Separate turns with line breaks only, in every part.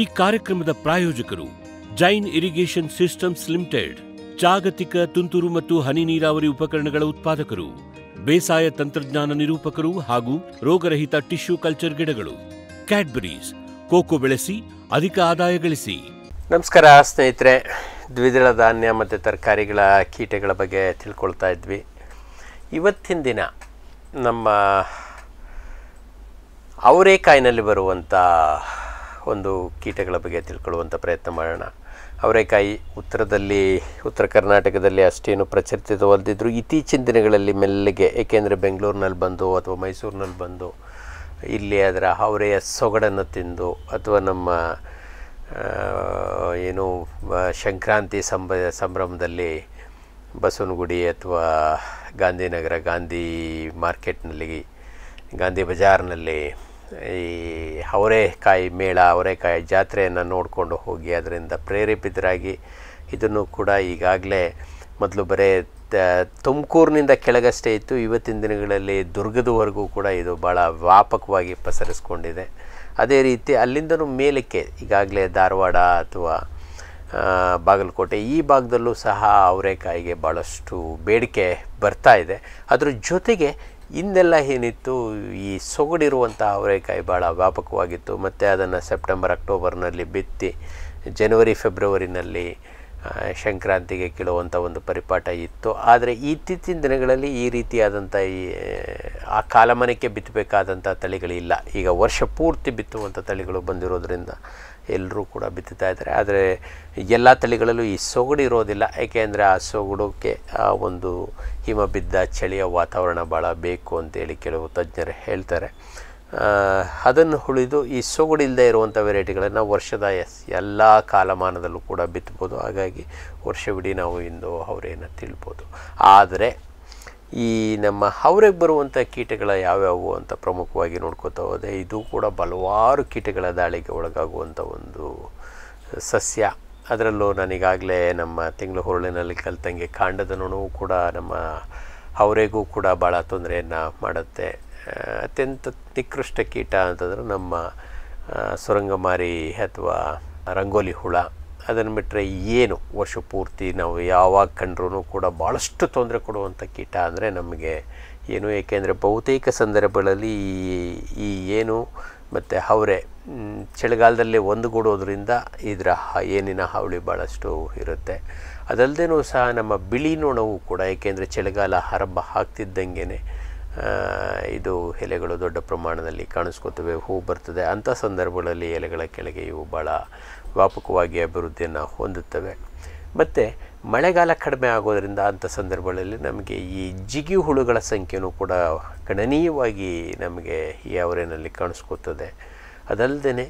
ಈ ಕಾರ್ಯಕ್ರಮದ ಪ್ರಾಯೋಜಕರು ಜೈನ್ ಇರಿಗೇಷನ್ ಸಿಸ್ಟಮ್ಸ್ ಲಿಮಿಟೆಡ್ ಜಾಗತಿಕ ತುಂತುರು ಮತ್ತು ಹನಿ ನೀರಾವರಿ ಉಪಕರಣಗಳ ಉತ್ಪಾದಕರು ಬೇಸಾಯ ತಂತ್ರಜ್ಞಾನ ನಿರೂಪಕರು ಹಾಗೂ ರೋಗರಹಿತ ಟಿಶ್ಯೂ ಕಲ್ಚರ್ ಗಿಡಗಳು ಕ್ಯಾಡ್ಬರೀಸ್ ಕೋಕೋ ಬೆಳೆಸಿ ಅಧಿಕ ಆದಾಯ ಗಳಿಸಿ ನಮಸ್ಕಾರ ಸ್ನೇಹಿತರೆ ದ್ವಿದಳ ಧಾನ್ಯ ಮತ್ತು ತರಕಾರಿಗಳ ಕೀಟಗಳ
ಬಗ್ಗೆ ತಿಳ್ಕೊಳ್ತಾ ಇದ್ವಿ ಇವತ್ತಿನ ದಿನ ನಮ್ಮ ಅವರೇಕಾಯಿನಲ್ಲಿ ಬರುವಂಥ ಒಂದು ಕೀಟಗಳ ಬಗ್ಗೆ ತಿಳ್ಕೊಳ್ಳುವಂಥ ಪ್ರಯತ್ನ ಮಾಡೋಣ ಅವರೆಕಾಯಿ ಉತ್ತರದಲ್ಲಿ ಉತ್ತರ ಕರ್ನಾಟಕದಲ್ಲಿ ಅಷ್ಟೇನು ಪ್ರಚಲಿತವಲ್ಲದಿದ್ದರು ಇತ್ತೀಚಿನ ದಿನಗಳಲ್ಲಿ ಮೆಲ್ಲಿಗೆ ಏಕೆಂದರೆ ಬೆಂಗಳೂರಿನಲ್ಲಿ ಬಂದು ಅಥವಾ ಮೈಸೂರಿನಲ್ಲಿ ಬಂದು ಇಲ್ಲಿ ಅದರ ಅವರೆಯ ಸೊಗಡನ್ನು ತಿಂದು ಅಥವಾ ನಮ್ಮ ಏನು ಸಂಕ್ರಾಂತಿ ಸಂಬ ಸಂಭ್ರಮದಲ್ಲಿ ಬಸವನಗುಡಿ ಅಥವಾ ಗಾಂಧಿನಗರ ಗಾಂಧಿ ಮಾರ್ಕೆಟ್ನಲ್ಲಿ ಗಾಂಧಿ ಬಜಾರ್ನಲ್ಲಿ ಈ ಅವರೇಕಾಯಿ ಮೇಳ ಅವರೇಕಾಯಿ ಜಾತ್ರೆಯನ್ನು ನೋಡಿಕೊಂಡು ಹೋಗಿ ಅದರಿಂದ ಪ್ರೇರೇಪಿತರಾಗಿ ಇದನ್ನು ಕೂಡ ಈಗಾಗಲೇ ಮೊದಲು ಬರೀ ತುಮಕೂರಿನಿಂದ ಕೆಳಗಷ್ಟೇ ಇತ್ತು ಇವತ್ತಿನ ದಿನಗಳಲ್ಲಿ ದುರ್ಗದವರೆಗೂ ಕೂಡ ಇದು ಭಾಳ ವ್ಯಾಪಕವಾಗಿ ಪಸರಿಸ್ಕೊಂಡಿದೆ ಅದೇ ರೀತಿ ಅಲ್ಲಿಂದನೂ ಮೇಲಕ್ಕೆ ಈಗಾಗಲೇ ಧಾರವಾಡ ಅಥವಾ ಬಾಗಲಕೋಟೆ ಈ ಭಾಗದಲ್ಲೂ ಸಹ ಅವರೇಕಾಯಿಗೆ ಭಾಳಷ್ಟು ಬೇಡಿಕೆ ಬರ್ತಾ ಇದೆ ಅದರ ಜೊತೆಗೆ ಹಿಂದೆಲ್ಲ ಏನಿತ್ತು ಈ ಸೊಗಡಿರುವಂಥ ಅವರೆಕಾಯಿ ಭಾಳ ವ್ಯಾಪಕವಾಗಿತ್ತು ಮತ್ತು ಅದನ್ನು ಸೆಪ್ಟೆಂಬರ್ ಅಕ್ಟೋಬರ್ನಲ್ಲಿ ಬಿತ್ತಿ ಜನವರಿ ಫೆಬ್ರವರಿನಲ್ಲಿ ಸಂಕ್ರಾಂತಿಗೆ ಕೀಳುವಂಥ ಒಂದು ಪರಿಪಾಠ ಇತ್ತು ಆದರೆ ಇತ್ತೀಚಿನ ದಿನಗಳಲ್ಲಿ ಈ ರೀತಿಯಾದಂಥ ಈ ಆ ಕಾಲಮಾನಕ್ಕೆ ಬಿತ್ತಬೇಕಾದಂಥ ತಳಿಗಳಿಲ್ಲ ಈಗ ವರ್ಷ ಪೂರ್ತಿ ಬಿತ್ತುವಂಥ ತಳಿಗಳು ಬಂದಿರೋದರಿಂದ ಎಲ್ಲರೂ ಕೂಡ ಬಿತ್ತುತ್ತಾ ಇದ್ದಾರೆ ಆದರೆ ಎಲ್ಲ ತಳಿಗಳಲ್ಲೂ ಈ ಸೊಗಡು ಇರೋದಿಲ್ಲ ಏಕೆಂದರೆ ಆ ಸೊಗಡಕ್ಕೆ ಆ ಒಂದು ಹಿಮ ಬಿದ್ದ ಚಳಿಯ ವಾತಾವರಣ ಭಾಳ ಬೇಕು ಅಂತೇಳಿ ಕೆಲವು ತಜ್ಞರು ಹೇಳ್ತಾರೆ ಅದನ್ನು ಉಳಿದು ಈ ಸೊಗಡಿಲ್ಲದೆ ಇರುವಂಥ ವೆರೈಟಿಗಳನ್ನು ವರ್ಷದ ಎಸ್ ಎಲ್ಲ ಕಾಲಮಾನದಲ್ಲೂ ಕೂಡ ಬಿತ್ಬೋದು ಹಾಗಾಗಿ ವರ್ಷವಿಡೀ ನಾವು ಇಂದು ಅವರೇನ ತಿಳ್ಬೋದು ಆದರೆ ಈ ನಮ್ಮ ಹವರೆಗೆ ಬರುವಂಥ ಕೀಟಗಳ ಯಾವ್ಯಾವು ಅಂತ ಪ್ರಮುಖವಾಗಿ ನೋಡ್ಕೋತಾ ಹೋದೆ ಇದು ಕೂಡ ಬಲವಾರು ಕೀಟಗಳ ದಾಳಿಗೆ ಒಳಗಾಗುವಂಥ ಒಂದು ಸಸ್ಯ ಅದರಲ್ಲೂ ನನಗಾಗಲೇ ನಮ್ಮ ತಿಂಗಳ ಹುರುಳಿನಲ್ಲಿ ಕಲ್ತಂಗೆ ಕಾಂಡದ ನೋಣವು ಕೂಡ ನಮ್ಮ ಅವರೆಗೂ ಕೂಡ ಭಾಳ ತೊಂದರೆಯನ್ನು ಮಾಡುತ್ತೆ ಅತ್ಯಂತ ನಿಕೃಷ್ಟ ಕೀಟ ಅಂತಂದ್ರೆ ನಮ್ಮ ಸುರಂಗಮಾರಿ ಅಥವಾ ರಂಗೋಲಿ ಹುಳ ಅದನ್ನು ಬಿಟ್ಟರೆ ಏನು ವರ್ಷ ಪೂರ್ತಿ ನಾವು ಯಾವಾಗ ಕಂಡ್ರೂ ಕೂಡ ಭಾಳಷ್ಟು ತೊಂದರೆ ಕೊಡುವಂಥ ಕೀಟ ಅಂದರೆ ನಮಗೆ ಏನು ಏಕೆಂದರೆ ಬಹುತೇಕ ಸಂದರ್ಭಗಳಲ್ಲಿ ಈ ಏನು ಮತ್ತು ಅವರೆ ಚಳಿಗಾಲದಲ್ಲಿ ಒಂದುಗೂಡೋದ್ರಿಂದ ಇದರ ಏನಿನ ಹಾವಳಿ ಭಾಳಷ್ಟು ಇರುತ್ತೆ ಅದಲ್ಲದೇನೂ ಸಹ ನಮ್ಮ ಬಿಳಿ ನೊಣವು ಕೂಡ ಏಕೆಂದರೆ ಚಳಿಗಾಲ ಆರಂಭ ಹಾಕ್ತಿದ್ದಂಗೆ ಇದು ಎಲೆಗಳು ದೊಡ್ಡ ಪ್ರಮಾಣದಲ್ಲಿ ಕಾಣಿಸ್ಕೊತವೆ ಹೂ ಬರ್ತದೆ ಅಂಥ ಸಂದರ್ಭಗಳಲ್ಲಿ ಎಲೆಗಳ ಕೆಳಗೆ ಇವು ಭಾಳ ವ್ಯಾಪಕವಾಗಿ ಅಭಿವೃದ್ಧಿಯನ್ನು ಹೊಂದುತ್ತವೆ ಮತ್ತು ಮಳೆಗಾಲ ಕಡಿಮೆ ಆಗೋದರಿಂದ ಅಂಥ ಸಂದರ್ಭಗಳಲ್ಲಿ ನಮಗೆ ಈ ಜಿಗಿ ಹುಳುಗಳ ಸಂಖ್ಯೆಯೂ ಕೂಡ ಗಣನೀಯವಾಗಿ ನಮಗೆ ಈ ಅವರೇನಲ್ಲಿ ಕಾಣಿಸ್ಕೊತದೆ ಅದಲ್ಲದೆ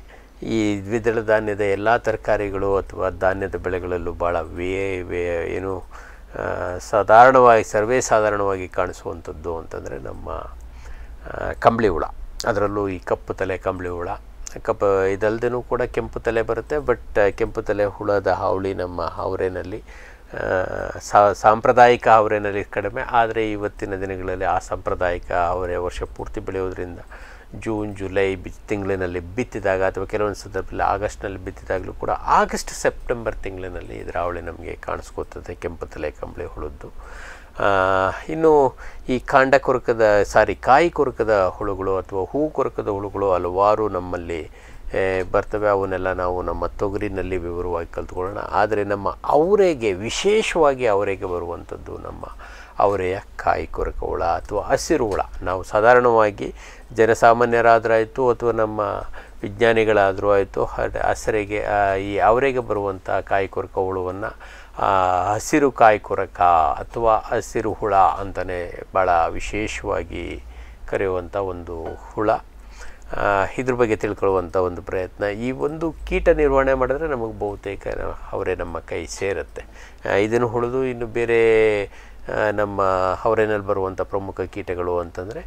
ಈ ದ್ವಿದಳ ಧಾನ್ಯದ ಎಲ್ಲ ತರಕಾರಿಗಳು ಅಥವಾ ಧಾನ್ಯದ ಬೆಳೆಗಳಲ್ಲೂ ಭಾಳ ವೇ ವೇ ಏನು ಸಾಧಾರಣವಾಗಿ ಸರ್ವೇ ಸಾಧಾರಣವಾಗಿ ಕಾಣಿಸುವಂಥದ್ದು ಅಂತಂದರೆ ನಮ್ಮ ಕಂಬಳಿ ಹುಳ ಅದರಲ್ಲೂ ಈ ಕಪ್ಪು ತಲೆ ಕಂಬಳಿ ಹುಳ ಕಪ ಇದಲ್ಲದೇನೂ ಕೂಡ ಕೆಂಪು ತಲೆ ಬರುತ್ತೆ ಬಟ್ ಕೆಂಪು ತಲೆ ಹುಳದ ಹಾವಳಿ ನಮ್ಮ ಹಾವರೇನಲ್ಲಿ ಸಾಂಪ್ರದಾಯಿಕ ಹಾವರೇನಲ್ಲಿ ಕಡಿಮೆ ಆದರೆ ಇವತ್ತಿನ ದಿನಗಳಲ್ಲಿ ಆ ಸಾಂಪ್ರದಾಯಿಕ ಹಾವರೆ ವರ್ಷ ಪೂರ್ತಿ ಬೆಳೆಯೋದ್ರಿಂದ ಜೂನ್ ಜುಲೈ ಬಿ ತಿಂಗಳಿನಲ್ಲಿ ಬಿತ್ತಿದಾಗ ಅಥವಾ ಕೆಲವೊಂದು ಸಂದರ್ಭದಲ್ಲಿ ಆಗಸ್ಟ್ನಲ್ಲಿ ಬಿತ್ತಿದಾಗಲೂ ಕೂಡ ಆಗಸ್ಟ್ ಸೆಪ್ಟೆಂಬರ್ ತಿಂಗಳಿನಲ್ಲಿ ಇದರ ಹಾವಳಿ ನಮಗೆ ಕಾಣಿಸ್ಕೋತದೆ ಕೆಂಪು ತಲೆ ಕಂಬಳಿ ಹುಳದ್ದು ಇನ್ನು ಈ ಕಾಂಡ ಕೊರಕದ ಸಾರಿ ಕಾಯಿ ಕೊರಕದ ಹುಳುಗಳು ಅಥವಾ ಹೂ ಕೊರಕದ ಹುಳುಗಳು ಹಲವಾರು ನಮ್ಮಲ್ಲಿ ಬರ್ತವೆ ಅವನ್ನೆಲ್ಲ ನಾವು ನಮ್ಮ ತೊಗರಿನಲ್ಲಿ ವಿವರವಾಗಿ ಕಲ್ತ್ಕೊಳ್ಳೋಣ ಆದರೆ ನಮ್ಮ ಅವರೆಗೆ ವಿಶೇಷವಾಗಿ ಅವರೆಗೆ ಬರುವಂಥದ್ದು ನಮ್ಮ ಅವರೆಯ ಕಾಯಿ ಕೊರಕ ಹುಳ ಅಥವಾ ಹಸಿರು ಹುಳ ನಾವು ಸಾಧಾರಣವಾಗಿ ಜನಸಾಮಾನ್ಯರಾದರಾಯಿತು ಅಥವಾ ನಮ್ಮ ವಿಜ್ಞಾನಿಗಳಾದರೂ ಆಯಿತು ಹಸಿರಿಗೆ ಈ ಅವರೆಗೆ ಬರುವಂಥ ಕಾಯಿ ಕೊರಕ ಹುಳುವನ್ನು ಹಸಿರು ಕಾಯಿ ಕೊರಕ ಅಥವಾ ಹಸಿರು ಹುಳ ಅಂತಲೇ ಭಾಳ ವಿಶೇಷವಾಗಿ ಕರೆಯುವಂಥ ಒಂದು ಹುಳ ಇದ್ರ ಬಗ್ಗೆ ತಿಳ್ಕೊಳ್ಳುವಂಥ ಒಂದು ಪ್ರಯತ್ನ ಈ ಒಂದು ಕೀಟ ನಿರ್ವಹಣೆ ಮಾಡಿದ್ರೆ ನಮಗೆ ಬಹುತೇಕ ಅವರೇ ನಮ್ಮ ಕೈ ಸೇರುತ್ತೆ ಇದನ್ನು ಹುಳಿದು ಇನ್ನು ಬೇರೆ ನಮ್ಮ ಅವರೇನಲ್ಲಿ ಬರುವಂಥ ಪ್ರಮುಖ ಕೀಟಗಳು ಅಂತಂದರೆ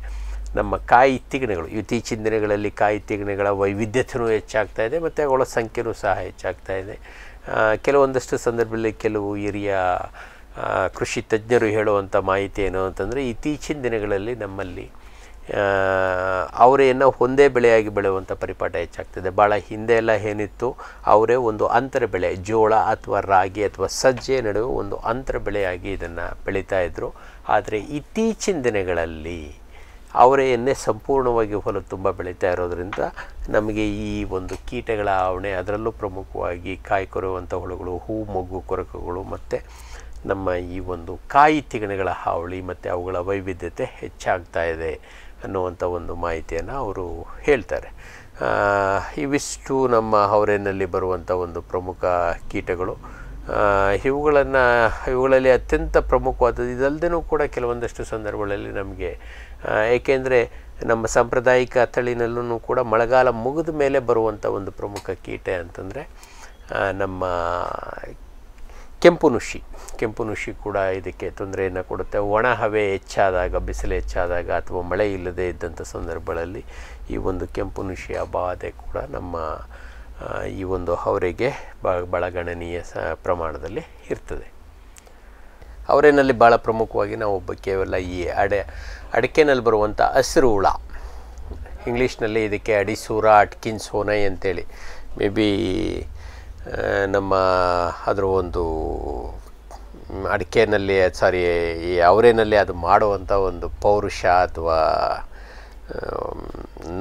ನಮ್ಮ ಕಾಯಿ ತಿಗಣೆಗಳು ಇತ್ತೀಚಿನ ದಿನಗಳಲ್ಲಿ ಕಾಯಿ ತಿಗಣೆಗಳ ವೈವಿಧ್ಯತೆಯೂ ಹೆಚ್ಚಾಗ್ತಾ ಇದೆ ಮತ್ತು ಅವುಗಳ ಸಂಖ್ಯೆಯೂ ಸಹ ಹೆಚ್ಚಾಗ್ತಾ ಇದೆ ಕೆಲವೊಂದಷ್ಟು ಸಂದರ್ಭದಲ್ಲಿ ಕೆಲವು ಹಿರಿಯ ಕೃಷಿ ತಜ್ಞರು ಹೇಳುವಂಥ ಮಾಹಿತಿ ಏನು ಅಂತಂದರೆ ಇತ್ತೀಚಿನ ದಿನಗಳಲ್ಲಿ ನಮ್ಮಲ್ಲಿ ಅವರೇನ ಒಂದೇ ಬೆಳೆಯಾಗಿ ಬೆಳೆಯುವಂಥ ಪರಿಪಾಠ ಹೆಚ್ಚಾಗ್ತದೆ ಭಾಳ ಹಿಂದೆ ಎಲ್ಲ ಏನಿತ್ತು ಅವರೇ ಒಂದು ಅಂತರ ಬೆಳೆ ಜೋಳ ಅಥವಾ ರಾಗಿ ಅಥವಾ ಸಜ್ಜೆ ನಡುವೆ ಒಂದು ಅಂತರ ಬೆಳೆಯಾಗಿ ಇದನ್ನು ಬೆಳೀತಾ ಇದ್ದರು ಆದರೆ ಇತ್ತೀಚಿನ ದಿನಗಳಲ್ಲಿ ಅವರೆಯನ್ನೇ ಸಂಪೂರ್ಣವಾಗಿ ಹೊಲ ತುಂಬ ಬೆಳೀತಾ ಇರೋದರಿಂದ ನಮಗೆ ಈ ಒಂದು ಕೀಟಗಳ ಆವಣೆ ಅದರಲ್ಲೂ ಪ್ರಮುಖವಾಗಿ ಕಾಯಿ ಕೊರೆಯುವಂಥ ಹುಳುಗಳು ಹೂ ಮೊಗ್ಗು ಕೊರಕಗಳು ಮತ್ತು ನಮ್ಮ ಈ ಒಂದು ಕಾಯಿ ತಿಗಣೆಗಳ ಹಾವಳಿ ಮತ್ತು ಅವುಗಳ ವೈವಿಧ್ಯತೆ ಹೆಚ್ಚಾಗ್ತಾ ಇದೆ ಅನ್ನುವಂಥ ಒಂದು ಮಾಹಿತಿಯನ್ನು ಅವರು ಹೇಳ್ತಾರೆ ಇವಿಷ್ಟು ನಮ್ಮ ಅವರೇನಲ್ಲಿ ಬರುವಂಥ ಒಂದು ಪ್ರಮುಖ ಕೀಟಗಳು ಇವುಗಳನ್ನು ಇವುಗಳಲ್ಲಿ ಅತ್ಯಂತ ಪ್ರಮುಖವಾದದ್ದು ಇದಲ್ಲದೆ ಕೂಡ ಕೆಲವೊಂದಷ್ಟು ಸಂದರ್ಭಗಳಲ್ಲಿ ನಮಗೆ ಏಕೆಂದರೆ ನಮ್ಮ ಸಾಂಪ್ರದಾಯಿಕ ತಳಿನಲ್ಲೂ ಕೂಡ ಮಳೆಗಾಲ ಮುಗಿದ ಮೇಲೆ ಬರುವಂಥ ಒಂದು ಪ್ರಮುಖ ಕೀಟ ಅಂತಂದರೆ ನಮ್ಮ ಕೆಂಪು ನುಷಿ ಕೆಂಪು ನುಷಿ ಕೂಡ ಇದಕ್ಕೆ ತೊಂದರೆಯನ್ನು ಕೊಡುತ್ತೆ ಒಣ ಹವೆ ಹೆಚ್ಚಾದಾಗ ಬಿಸಿಲು ಹೆಚ್ಚಾದಾಗ ಅಥವಾ ಮಳೆ ಇಲ್ಲದೆ ಇದ್ದಂಥ ಸಂದರ್ಭಗಳಲ್ಲಿ ಈ ಒಂದು ಕೆಂಪು ನುಷಿಯ ಬಾಧೆ ಕೂಡ ನಮ್ಮ ಈ ಒಂದು ಅವರಿಗೆ ಬ ಬಹಳ ಗಣನೀಯ ಸ ಪ್ರಮಾಣದಲ್ಲಿ ಇರ್ತದೆ ಅವರೇನಲ್ಲಿ ಭಾಳ ಪ್ರಮುಖವಾಗಿ ನಾವು ಕೇವಲ ಈ ಅಡೆ ಅಡಿಕೆನಲ್ಲಿ ಬರುವಂಥ ಹಸಿರು ಹುಳ ಇಂಗ್ಲೀಷ್ನಲ್ಲಿ ಇದಕ್ಕೆ ಅಡಿಸೂರ ಅಟ್ಕಿನ್ ಸೋನೈ ಅಂತೇಳಿ ಮೇ ಬಿ ನಮ್ಮ ಅದರ ಒಂದು ಅಡಿಕೆನಲ್ಲಿ ಸಾರಿ ಈ ಅವರೇನಲ್ಲಿ ಅದು ಮಾಡುವಂಥ ಒಂದು ಪೌರುಷ ಅಥವಾ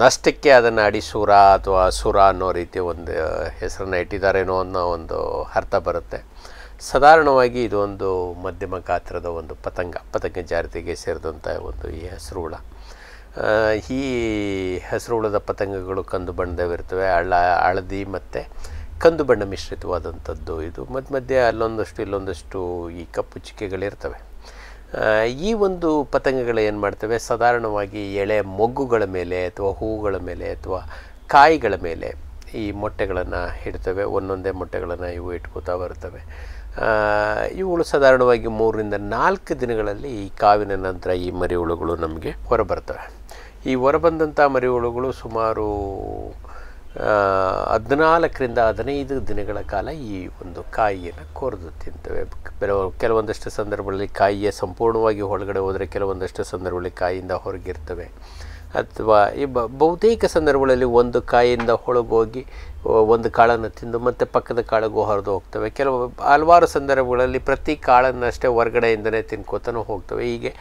ನಷ್ಟಕ್ಕೆ ಅದನ್ನು ಅಡಿಸೂರ ಅಥವಾ ಸುರ ಅನ್ನೋ ರೀತಿ ಒಂದು ಹೆಸರನ್ನ ಇಟ್ಟಿದ್ದಾರೇನೋ ಅನ್ನೋ ಒಂದು ಅರ್ಥ ಬರುತ್ತೆ ಸಾಧಾರಣವಾಗಿ ಇದೊಂದು ಮಧ್ಯಮ ಗಾತ್ರದ ಒಂದು ಪತಂಗ ಪತಂಗ ಜಾತಿಗೆ ಸೇರಿದಂಥ ಒಂದು ಈ ಹುಳ ಈ ಹುಳದ ಪತಂಗಗಳು ಕಂದು ಬಣ್ಣದವಿರ್ತವೆ ಹಳ್ಳ ಹಳದಿ ಮತ್ತು ಕಂದು ಬಣ್ಣ ಮಿಶ್ರಿತವಾದಂಥದ್ದು ಇದು ಮಧ್ಯ ಮಧ್ಯೆ ಅಲ್ಲೊಂದಷ್ಟು ಇಲ್ಲೊಂದಷ್ಟು ಈ ಕಪ್ಪು ಚುಕ್ಕೆಗಳಿರ್ತವೆ ಈ ಒಂದು ಪತಂಗಗಳು ಏನು ಮಾಡ್ತವೆ ಸಾಧಾರಣವಾಗಿ ಎಳೆ ಮೊಗ್ಗುಗಳ ಮೇಲೆ ಅಥವಾ ಹೂವುಗಳ ಮೇಲೆ ಅಥವಾ ಕಾಯಿಗಳ ಮೇಲೆ ಈ ಮೊಟ್ಟೆಗಳನ್ನು ಇಡ್ತವೆ ಒಂದೊಂದೇ ಮೊಟ್ಟೆಗಳನ್ನು ಇವು ಇಟ್ಕೋತಾ ಬರ್ತವೆ ಇವುಗಳು ಸಾಧಾರಣವಾಗಿ ಮೂರರಿಂದ ನಾಲ್ಕು ದಿನಗಳಲ್ಲಿ ಈ ಕಾವಿನ ನಂತರ ಈ ಮರಿ ನಮಗೆ ಹೊರಬರ್ತವೆ ಈ ಹೊರಬಂದಂಥ ಮರಿ ಹುಳುಗಳು ಸುಮಾರು ಹದಿನಾಲ್ಕರಿಂದ ಹದಿನೈದು ದಿನಗಳ ಕಾಲ ಈ ಒಂದು ಕಾಯಿಯನ್ನು ಕೊರೆದು ತಿಂತವೆ ಕೆಲವೊಂದಷ್ಟು ಸಂದರ್ಭಗಳಲ್ಲಿ ಕಾಯಿಯ ಸಂಪೂರ್ಣವಾಗಿ ಒಳಗಡೆ ಹೋದರೆ ಕೆಲವೊಂದಷ್ಟು ಸಂದರ್ಭಗಳಲ್ಲಿ ಕಾಯಿಯಿಂದ ಹೊರಗಿರ್ತವೆ ಅಥವಾ ಈ ಬಹುತೇಕ ಸಂದರ್ಭಗಳಲ್ಲಿ ಒಂದು ಕಾಯಿಯಿಂದ ಹೊಳಗೋಗಿ ಒಂದು ಕಾಳನ್ನು ತಿಂದು ಮತ್ತು ಪಕ್ಕದ ಕಾಳಿಗೂ ಹರಿದು ಹೋಗ್ತವೆ ಕೆಲವು ಹಲವಾರು ಸಂದರ್ಭಗಳಲ್ಲಿ ಪ್ರತಿ ಕಾಳನ್ನಷ್ಟೇ ಹೊರಗಡೆಯಿಂದಲೇ ತಿನ್ಕೋತಾನೂ ಹೋಗ್ತವೆ ಹೀಗೆ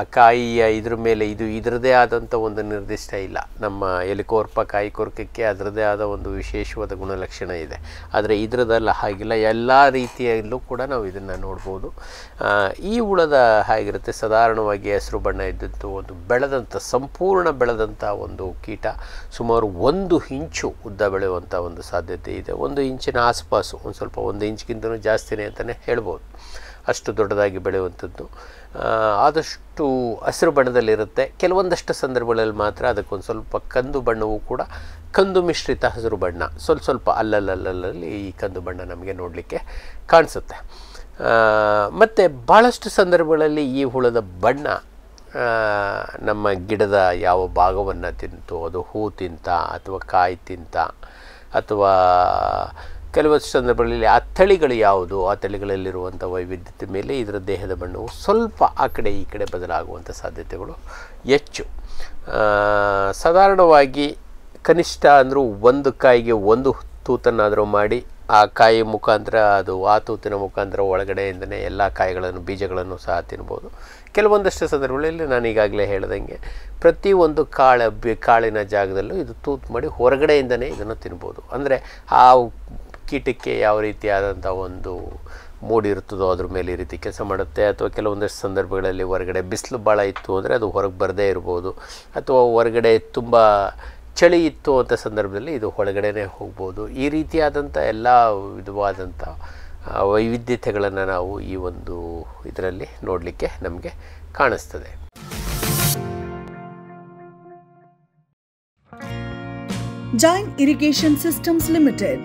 ಆ ಕಾಯಿಯ ಇದ್ರ ಮೇಲೆ ಇದು ಇದರದೇ ಆದಂಥ ಒಂದು ನಿರ್ದಿಷ್ಟ ಇಲ್ಲ ನಮ್ಮ ಎಲಿಕೋರ್ಪ ಕಾಯಿ ಕೊರ್ಕಕ್ಕೆ ಅದರದೇ ಆದ ಒಂದು ವಿಶೇಷವಾದ ಗುಣಲಕ್ಷಣ ಇದೆ ಆದರೆ ಇದರದಲ್ಲ ಹಾಗಿಲ್ಲ ಎಲ್ಲ ರೀತಿಯಲ್ಲೂ ಕೂಡ ನಾವು ಇದನ್ನು ನೋಡ್ಬೋದು ಈ ಹುಳದ ಹಾಗಿರುತ್ತೆ ಸಾಧಾರಣವಾಗಿ ಹಸಿರು ಬಣ್ಣ ಇದ್ದಂಥ ಒಂದು ಬೆಳೆದಂಥ ಸಂಪೂರ್ಣ ಬೆಳೆದಂಥ ಒಂದು ಕೀಟ ಸುಮಾರು ಒಂದು ಇಂಚು ಉದ್ದ ಬೆಳೆಯುವಂಥ ಒಂದು ಸಾಧ್ಯತೆ ಇದೆ ಒಂದು ಇಂಚಿನ ಆಸುಪಾಸು ಒಂದು ಸ್ವಲ್ಪ ಒಂದು ಇಂಚ್ಗಿಂತಲೂ ಜಾಸ್ತಿನೇ ಅಂತಲೇ ಹೇಳ್ಬೋದು ಅಷ್ಟು ದೊಡ್ಡದಾಗಿ ಬೆಳೆಯುವಂಥದ್ದು ಆದಷ್ಟು ಹಸಿರು ಬಣ್ಣದಲ್ಲಿರುತ್ತೆ ಕೆಲವೊಂದಷ್ಟು ಸಂದರ್ಭಗಳಲ್ಲಿ ಮಾತ್ರ ಅದಕ್ಕೊಂದು ಸ್ವಲ್ಪ ಕಂದು ಬಣ್ಣವೂ ಕೂಡ ಕಂದು ಮಿಶ್ರಿತ ಹಸಿರು ಬಣ್ಣ ಸ್ವಲ್ಪ ಸ್ವಲ್ಪ ಅಲ್ಲಲ್ಲಲ್ಲಲ್ಲಿ ಈ ಕಂದು ಬಣ್ಣ ನಮಗೆ ನೋಡಲಿಕ್ಕೆ ಕಾಣಿಸುತ್ತೆ ಮತ್ತು ಭಾಳಷ್ಟು ಸಂದರ್ಭಗಳಲ್ಲಿ ಈ ಹುಳದ ಬಣ್ಣ ನಮ್ಮ ಗಿಡದ ಯಾವ ಭಾಗವನ್ನು ತಿಂತು ಅದು ಹೂ ತಿಂತ ಅಥವಾ ಕಾಯಿ ತಿಂತ ಅಥವಾ ಕೆಲವೊಂದು ಸಂದರ್ಭಗಳಲ್ಲಿ ಆ ತಳಿಗಳು ಯಾವುದು ಆ ತಳಿಗಳಲ್ಲಿರುವಂಥ ವೈವಿಧ್ಯತೆ ಮೇಲೆ ಇದರ ದೇಹದ ಬಣ್ಣವು ಸ್ವಲ್ಪ ಆ ಕಡೆ ಈ ಕಡೆ ಬದಲಾಗುವಂಥ ಸಾಧ್ಯತೆಗಳು ಹೆಚ್ಚು ಸಾಧಾರಣವಾಗಿ ಕನಿಷ್ಠ ಅಂದರೂ ಒಂದು ಕಾಯಿಗೆ ಒಂದು ತೂತನ್ನಾದರೂ ಮಾಡಿ ಆ ಕಾಯಿ ಮುಖಾಂತರ ಅದು ಆ ತೂತಿನ ಮುಖಾಂತರ ಒಳಗಡೆಯಿಂದನೇ ಎಲ್ಲ ಕಾಯಿಗಳನ್ನು ಬೀಜಗಳನ್ನು ಸಹ ತಿನ್ಬೋದು ಕೆಲವೊಂದಷ್ಟು ಸಂದರ್ಭಗಳಲ್ಲಿ ನಾನು ಈಗಾಗಲೇ ಹೇಳ್ದಂಗೆ ಪ್ರತಿಯೊಂದು ಕಾಳ ಬಿ ಕಾಳಿನ ಜಾಗದಲ್ಲೂ ಇದು ತೂತು ಮಾಡಿ ಹೊರಗಡೆಯಿಂದನೇ ಇದನ್ನು ತಿನ್ಬೋದು ಅಂದರೆ ಆ ಕೀಟಕ್ಕೆ ಯಾವ ರೀತಿಯಾದಂಥ ಒಂದು ಮೂಡಿರ್ತದೋ ಅದ್ರ ಮೇಲೆ ಈ ರೀತಿ ಕೆಲಸ ಮಾಡುತ್ತೆ ಅಥವಾ ಕೆಲವೊಂದಷ್ಟು ಸಂದರ್ಭಗಳಲ್ಲಿ ಹೊರಗಡೆ ಬಿಸಿಲು ಭಾಳ ಇತ್ತು ಅಂದರೆ ಅದು ಹೊರಗೆ ಬರದೇ ಇರ್ಬೋದು ಅಥವಾ ಹೊರಗಡೆ ತುಂಬ ಚಳಿ ಇತ್ತು ಅಂತ ಸಂದರ್ಭದಲ್ಲಿ ಇದು ಒಳಗಡೆನೇ ಹೋಗ್ಬೋದು ಈ ರೀತಿಯಾದಂಥ ಎಲ್ಲ ವಿಧವಾದಂಥ ವೈವಿಧ್ಯತೆಗಳನ್ನು ನಾವು ಈ ಒಂದು ಇದರಲ್ಲಿ ನೋಡಲಿಕ್ಕೆ ನಮಗೆ ಕಾಣಿಸ್ತದೆ
ಜಾಯಿನ್ ಇರಿಗೇಷನ್ ಸಿಸ್ಟಮ್ಸ್ ಲಿಮಿಟೆಡ್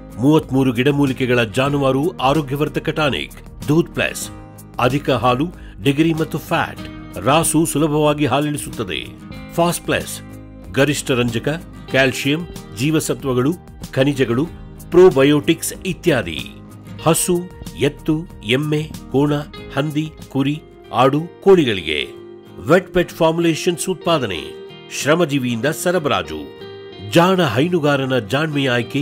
ಮೂವತ್ಮೂರು ಗಿಡಮೂಲಿಕೆಗಳ ಜಾನುವಾರು ಆರೋಗ್ಯವರ್ಧಕ ಟಾನಿಕ್ ದೂತ್ ಪ್ಲಸ್ ಅಧಿಕ ಹಾಲು ಡಿಗ್ರಿ ಮತ್ತು ಫ್ಯಾಟ್ ರಾಸು ಸುಲಭವಾಗಿ ಹಾಲಿಳಿಸುತ್ತದೆ ಫಾಸ್ಟ್ ಪ್ಲಸ್ ಗರಿಷ್ಠ ರಂಜಕ ಕ್ಯಾಲ್ಸಿಯಂ ಜೀವಸತ್ವಗಳು ಖನಿಜಗಳು ಪ್ರೋಬಯೋಟಿಕ್ಸ್ ಇತ್ಯಾದಿ ಹಸು ಎತ್ತು ಎಮ್ಮೆ ಕೋಣ ಹಂದಿ ಕುರಿ ಆಡು ಕೋಳಿಗಳಿಗೆ ವೆಟ್ ಪೆಟ್ ಫಾರ್ಮುಲೇಷನ್ಸ್ ಉತ್ಪಾದನೆ ಶ್ರಮಜೀವಿಯಿಂದ ಸರಬರಾಜು ಜಾಣ ಹೈನುಗಾರನ ಜಾಣ್ಮೆಯ ಆಯ್ಕೆ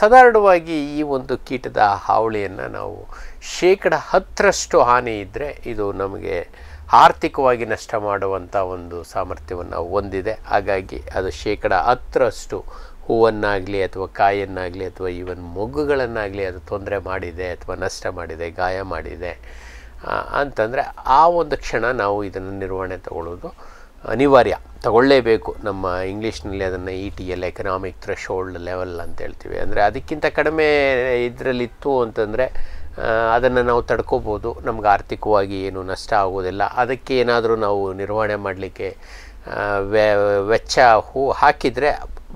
ಸಾಧಾರಣವಾಗಿ ಈ ಒಂದು ಕೀಟದ ಹಾವಳಿಯನ್ನು ನಾವು ಶೇಕಡ ಹತ್ತರಷ್ಟು ಹಾನಿ ಇದ್ದರೆ ಇದು ನಮಗೆ ಆರ್ಥಿಕವಾಗಿ ನಷ್ಟ ಮಾಡುವಂಥ ಒಂದು ಸಾಮರ್ಥ್ಯವನ್ನು ಹೊಂದಿದೆ ಹಾಗಾಗಿ ಅದು ಶೇಕಡ ಹತ್ತರಷ್ಟು ಹೂವನ್ನಾಗಲಿ ಅಥವಾ ಕಾಯಿಯನ್ನಾಗಲಿ ಅಥವಾ ಈವನ್ ಮೊಗ್ಗುಗಳನ್ನಾಗಲಿ ಅದು ತೊಂದರೆ ಮಾಡಿದೆ ಅಥವಾ ನಷ್ಟ ಮಾಡಿದೆ ಗಾಯ ಮಾಡಿದೆ ಅಂತಂದರೆ ಆ ಒಂದು ಕ್ಷಣ ನಾವು ಇದನ್ನು ನಿರ್ವಹಣೆ ತಗೊಳ್ಳೋದು ಅನಿವಾರ್ಯ ತಗೊಳ್ಳೇಬೇಕು ನಮ್ಮ ಇಂಗ್ಲೀಷ್ನಲ್ಲಿ ಅದನ್ನು E T L economic threshold level ಅಂತ ಹೇಳ್ತೀವಿ ಅಂದರೆ ಅದಕ್ಕಿಂತ ಕಡಿಮೆ ಇದರಲ್ಲಿತ್ತು ಅಂತಂದರೆ ಅದನ್ನು ನಾವು ತಡ್ಕೋಬೋದು ನಮ್ಗೆ ಆರ್ಥಿಕವಾಗಿ ಏನು ನಷ್ಟ ಆಗೋದಿಲ್ಲ ಅದಕ್ಕೆ ಏನಾದರೂ ನಾವು ನಿರ್ವಹಣೆ ಮಾಡಲಿಕ್ಕೆ ವೆಚ್ಚ ಹೂ ಹಾಕಿದರೆ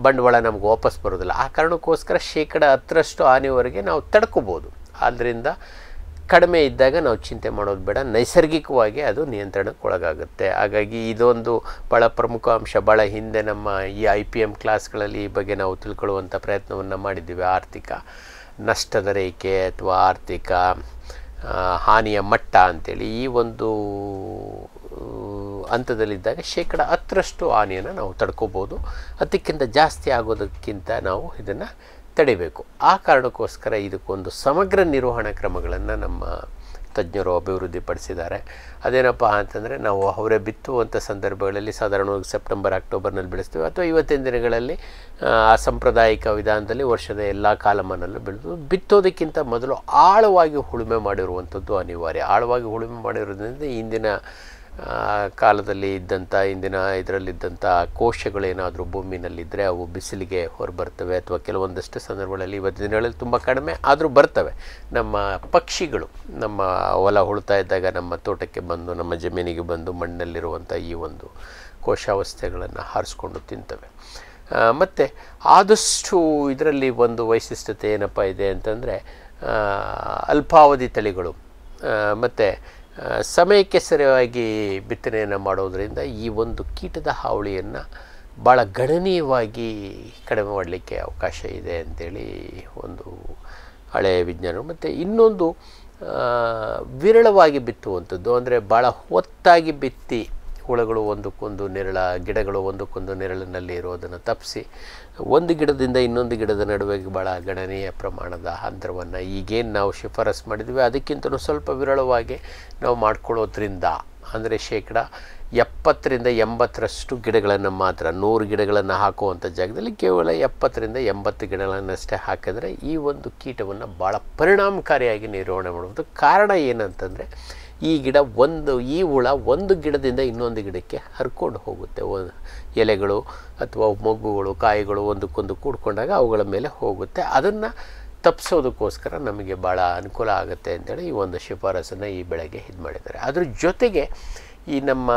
ಬಂಡವಾಳ ನಮ್ಗೆ ವಾಪಸ್ ಬರೋದಿಲ್ಲ ಆ ಕಾರಣಕ್ಕೋಸ್ಕರ ಶೇಕಡ ಹತ್ತರಷ್ಟು ಹಾನಿವರೆಗೆ ನಾವು ತಡ್ಕೋಬೋದು ಆದ್ದರಿಂದ ಕಡಿಮೆ ಇದ್ದಾಗ ನಾವು ಚಿಂತೆ ಮಾಡೋದು ಬೇಡ ನೈಸರ್ಗಿಕವಾಗಿ ಅದು ನಿಯಂತ್ರಣಕ್ಕೆ ಒಳಗಾಗುತ್ತೆ ಹಾಗಾಗಿ ಇದೊಂದು ಭಾಳ ಪ್ರಮುಖ ಅಂಶ ಭಾಳ ಹಿಂದೆ ನಮ್ಮ ಈ ಐ ಪಿ ಎಮ್ ಕ್ಲಾಸ್ಗಳಲ್ಲಿ ಈ ಬಗ್ಗೆ ನಾವು ತಿಳ್ಕೊಳ್ಳುವಂಥ ಪ್ರಯತ್ನವನ್ನು ಮಾಡಿದ್ದೀವಿ ಆರ್ಥಿಕ ನಷ್ಟದ ರೇಖೆ ಅಥವಾ ಆರ್ಥಿಕ ಹಾನಿಯ ಮಟ್ಟ ಅಂಥೇಳಿ ಈ ಒಂದು ಹಂತದಲ್ಲಿದ್ದಾಗ ಶೇಕಡ ಹತ್ತರಷ್ಟು ಹಾನಿಯನ್ನು ನಾವು ತಡ್ಕೋಬೋದು ಅದಕ್ಕಿಂತ ಜಾಸ್ತಿ ಆಗೋದಕ್ಕಿಂತ ನಾವು ಇದನ್ನು ತಡಿಬೇಕು ಆ ಕಾರಣಕ್ಕೋಸ್ಕರ ಇದಕ್ಕೊಂದು ಸಮಗ್ರ ನಿರ್ವಹಣಾ ಕ್ರಮಗಳನ್ನು ನಮ್ಮ ತಜ್ಞರು ಅಭಿವೃದ್ಧಿಪಡಿಸಿದ್ದಾರೆ ಅದೇನಪ್ಪ ಅಂತಂದರೆ ನಾವು ಅವರೇ ಬಿತ್ತುವಂಥ ಸಂದರ್ಭಗಳಲ್ಲಿ ಸಾಧಾರಣವಾಗಿ ಸೆಪ್ಟೆಂಬರ್ ಅಕ್ಟೋಬರ್ನಲ್ಲಿ ಬೆಳೆಸ್ತೀವಿ ಅಥವಾ ಇವತ್ತಿನ ದಿನಗಳಲ್ಲಿ ಆ ಸಾಂಪ್ರದಾಯಿಕ ವಿಧಾನದಲ್ಲಿ ವರ್ಷದ ಎಲ್ಲ ಕಾಲಮಾನಲ್ಲೂ ಬೆಳೆದು ಬಿತ್ತೋದಕ್ಕಿಂತ ಮೊದಲು ಆಳವಾಗಿ ಉಳುಮೆ ಮಾಡಿರುವಂಥದ್ದು ಅನಿವಾರ್ಯ ಆಳವಾಗಿ ಉಳುಮೆ ಮಾಡಿರೋದ್ರಿಂದ ಇಂದಿನ ಕಾಲದಲ್ಲಿ ಇದ್ದಂಥ ಇಂದಿನ ಇದರಲ್ಲಿದ್ದಂಥ ಕೋಶಗಳೇನಾದರೂ ಭೂಮಿನಲ್ಲಿದ್ದರೆ ಅವು ಬಿಸಿಲಿಗೆ ಹೊರಬರ್ತವೆ ಅಥವಾ ಕೆಲವೊಂದಷ್ಟು ಸಂದರ್ಭಗಳಲ್ಲಿ ಇವತ್ತು ದಿನಗಳಲ್ಲಿ ತುಂಬ ಕಡಿಮೆ ಆದರೂ ಬರ್ತವೆ ನಮ್ಮ ಪಕ್ಷಿಗಳು ನಮ್ಮ ಹೊಲ ಹುಳ್ತಾ ಇದ್ದಾಗ ನಮ್ಮ ತೋಟಕ್ಕೆ ಬಂದು ನಮ್ಮ ಜಮೀನಿಗೆ ಬಂದು ಮಣ್ಣಲ್ಲಿರುವಂಥ ಈ ಒಂದು ಕೋಶಾವಸ್ಥೆಗಳನ್ನು ಹಾರಿಸ್ಕೊಂಡು ತಿಂತವೆ ಮತ್ತು ಆದಷ್ಟು ಇದರಲ್ಲಿ ಒಂದು ವೈಶಿಷ್ಟ್ಯತೆ ಏನಪ್ಪ ಇದೆ ಅಂತಂದರೆ ಅಲ್ಪಾವಧಿ ತಳಿಗಳು ಮತ್ತು ಸಮಯಕ್ಕೆ ಸರಿಯಾಗಿ ಬಿತ್ತನೆಯನ್ನು ಮಾಡೋದರಿಂದ ಈ ಒಂದು ಕೀಟದ ಹಾವಳಿಯನ್ನು ಭಾಳ ಗಣನೀಯವಾಗಿ ಕಡಿಮೆ ಮಾಡಲಿಕ್ಕೆ ಅವಕಾಶ ಇದೆ ಅಂಥೇಳಿ ಒಂದು ಹಳೆಯ ವಿಜ್ಞಾನ ಮತ್ತು ಇನ್ನೊಂದು ವಿರಳವಾಗಿ ಬಿತ್ತುವಂಥದ್ದು ಅಂದರೆ ಭಾಳ ಹೊತ್ತಾಗಿ ಬಿತ್ತಿ ಹುಳಗಳು ಒಂದಕ್ಕೊಂದು ನೆರಳ ಗಿಡಗಳು ಒಂದಕ್ಕೊಂದು ನೆರಳಿನಲ್ಲಿ ಇರೋದನ್ನು ತಪ್ಪಿಸಿ ಒಂದು ಗಿಡದಿಂದ ಇನ್ನೊಂದು ಗಿಡದ ನಡುವೆ ಭಾಳ ಗಣನೀಯ ಪ್ರಮಾಣದ ಅಂತರವನ್ನು ಈಗೇನು ನಾವು ಶಿಫಾರಸ್ ಮಾಡಿದ್ವಿ ಅದಕ್ಕಿಂತಲೂ ಸ್ವಲ್ಪ ವಿರಳವಾಗಿ ನಾವು ಮಾಡ್ಕೊಳ್ಳೋದ್ರಿಂದ ಅಂದರೆ ಶೇಕಡ ಎಪ್ಪತ್ತರಿಂದ ಎಂಬತ್ತರಷ್ಟು ಗಿಡಗಳನ್ನು ಮಾತ್ರ ನೂರು ಗಿಡಗಳನ್ನು ಹಾಕುವಂಥ ಜಾಗದಲ್ಲಿ ಕೇವಲ ಎಪ್ಪತ್ತರಿಂದ ಎಂಬತ್ತು ಗಿಡಗಳನ್ನಷ್ಟೇ ಹಾಕಿದರೆ ಈ ಒಂದು ಕೀಟವನ್ನು ಭಾಳ ಪರಿಣಾಮಕಾರಿಯಾಗಿ ನಿರ್ವಹಣೆ ಮಾಡುವುದು ಕಾರಣ ಏನಂತಂದರೆ ಈ ಗಿಡ ಒಂದು ಈ ಹುಳ ಒಂದು ಗಿಡದಿಂದ ಇನ್ನೊಂದು ಗಿಡಕ್ಕೆ ಹರ್ಕೊಂಡು ಹೋಗುತ್ತೆ ಎಲೆಗಳು ಅಥವಾ ಮೊಗ್ಗುಗಳು ಕಾಯಿಗಳು ಒಂದಕ್ಕೊಂದು ಕೂಡ್ಕೊಂಡಾಗ ಅವುಗಳ ಮೇಲೆ ಹೋಗುತ್ತೆ ಅದನ್ನು ತಪ್ಪಿಸೋದಕ್ಕೋಸ್ಕರ ನಮಗೆ ಭಾಳ ಅನುಕೂಲ ಆಗುತ್ತೆ ಅಂತೇಳಿ ಈ ಒಂದು ಶಿಫಾರಸನ್ನು ಈ ಬೆಳೆಗೆ ಇದು ಮಾಡಿದ್ದಾರೆ ಅದ್ರ ಜೊತೆಗೆ ಈ ನಮ್ಮ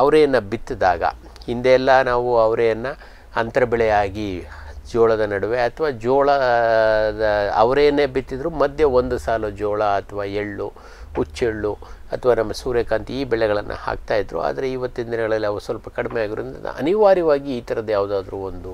ಅವರೆಯನ್ನು ಬಿತ್ತಿದಾಗ ಹಿಂದೆಲ್ಲ ನಾವು ಅವರೆಯನ್ನು ಅಂತರ್ಬೆಳೆಯಾಗಿ ಜೋಳದ ನಡುವೆ ಅಥವಾ ಜೋಳದ ಅವರೇನೇ ಬಿತ್ತಿದ್ರು ಮಧ್ಯೆ ಒಂದು ಸಾಲು ಜೋಳ ಅಥವಾ ಎಳ್ಳು ಹುಚ್ಚೆಳ್ಳು ಅಥವಾ ನಮ್ಮ ಸೂರ್ಯಕಾಂತಿ ಈ ಬೆಳೆಗಳನ್ನು ಹಾಕ್ತಾಯಿದ್ರು ಆದರೆ ಇವತ್ತಿನ ದಿನಗಳಲ್ಲಿ ಅವು ಸ್ವಲ್ಪ ಕಡಿಮೆ ಆಗಿರೋದ್ರಿಂದ ಅನಿವಾರ್ಯವಾಗಿ ಈ ಥರದ್ದು ಯಾವುದಾದ್ರೂ ಒಂದು